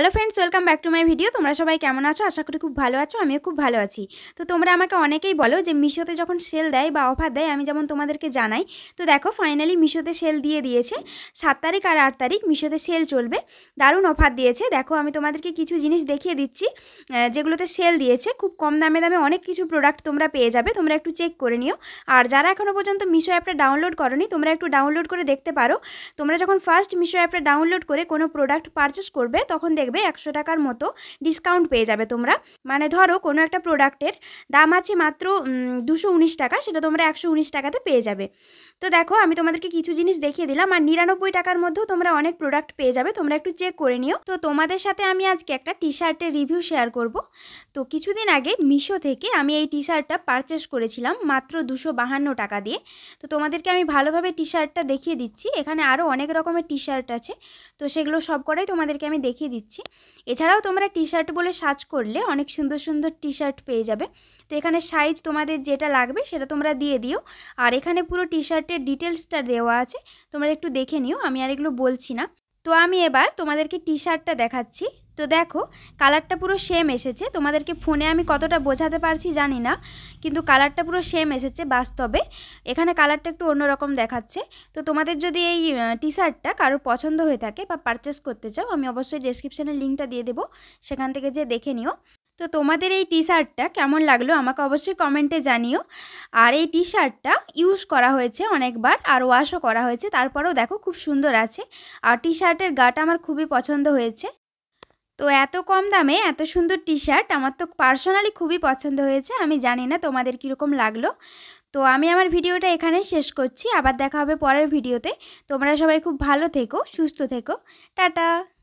hello friends welcome back to my video তোমরা সবাই কেমন আছো আশা করি খুব ভালো আছো আমিও খুব ভালো আছি তো তোমরা আমাকে অনেকেই বলো যে মিশোতে যখন সেল দেয় বা অফার দেয় আমি যেমন তোমাদেরকে জানাই তো দেখো ফাইনালি মিশোতে সেল দিয়ে দিয়েছে সাত তারিখ আর আট তারিখ মিশোতে সেল চলবে দারুণ অফার দিয়েছে দেখো আমি তোমাদেরকে কিছু জিনিস দেখিয়ে দিচ্ছি যেগুলোতে সেল দিয়েছে খুব কম দামে দামে অনেক কিছু প্রোডাক্ট তোমরা পেয়ে যাবে তোমরা একটু চেক করে নিও আর যারা এখনও পর্যন্ত মিশো অ্যাপটা ডাউনলোড করনি তোমরা একটু ডাউনলোড করে দেখতে পারো তোমরা যখন ফার্স্ট মিশো অ্যাপটা ডাউনলোড করে কোনো প্রোডাক্ট পারচেস করবে তখন দেখ থাকবে একশো টাকার মতো ডিসকাউন্ট পেয়ে যাবে তোমরা মানে ধরো কোনো একটা প্রোডাক্টের দাম আছে মাত্র দুশো উনিশ টাকা সেটা তোমরা একশো উনিশ টাকাতে পেয়ে যাবে তো দেখো আমি তোমাদেরকে কিছু জিনিস দেখিয়ে দিলাম আর নিরানব্বই টাকার মধ্যেও তোমরা অনেক প্রোডাক্ট পেয়ে যাবে তোমরা একটু চেক করে নিও তো তোমাদের সাথে আমি আজকে একটা টি শার্টের রিভিউ শেয়ার করব তো কিছুদিন আগে মিশো থেকে আমি এই টি শার্টটা পারচেস করেছিলাম মাত্র দুশো বাহান্ন টাকা দিয়ে তো তোমাদেরকে আমি ভালোভাবে টি শার্টটা দেখিয়ে দিচ্ছি এখানে আরও অনেক রকমের টি শার্ট আছে তো সেগুলো সব করাই তোমাদেরকে আমি দেখিয়ে দিচ্ছি দিচ্ছি এছাড়াও তোমরা টি শার্ট বলে সার্চ করলে অনেক সুন্দর সুন্দর টি শার্ট পেয়ে যাবে তো এখানে সাইজ তোমাদের যেটা লাগবে সেটা তোমরা দিয়ে দিও আর এখানে পুরো টি শার্টের ডিটেলসটা দেওয়া আছে তোমরা একটু দেখে নিও আমি আর এগুলো বলছি না তো আমি এবার তোমাদেরকে টি শার্টটা দেখাচ্ছি তো দেখো কালারটা পুরো সেম এসেছে তোমাদেরকে ফোনে আমি কতটা বোঝাতে পারছি জানি না কিন্তু কালারটা পুরো সেম এসেছে বাস্তবে এখানে কালারটা একটু অন্যরকম দেখাচ্ছে তো তোমাদের যদি এই টি শার্টটা কারো পছন্দ হয়ে থাকে বা পারচেস করতে চাও আমি অবশ্যই ডেসক্রিপশানে লিঙ্কটা দিয়ে দেবো সেখান থেকে যে দেখে নিও তো তোমাদের এই টি শার্টটা কেমন লাগলো আমাকে অবশ্যই কমেন্টে জানিও আর এই টি শার্টটা ইউজ করা হয়েছে অনেকবার আর ওয়াশও করা হয়েছে তারপরেও দেখো খুব সুন্দর আছে আর টি শার্টের গাটা আমার খুবই পছন্দ হয়েছে তো এত কম দামে এত সুন্দর টি শার্ট আমার তো পার্সোনালি খুবই পছন্দ হয়েছে আমি জানি না তোমাদের কীরকম লাগলো তো আমি আমার ভিডিওটা এখানে শেষ করছি আবার দেখা হবে পরের ভিডিওতে তোমরা সবাই খুব ভালো থেকো সুস্থ থেকো টাটা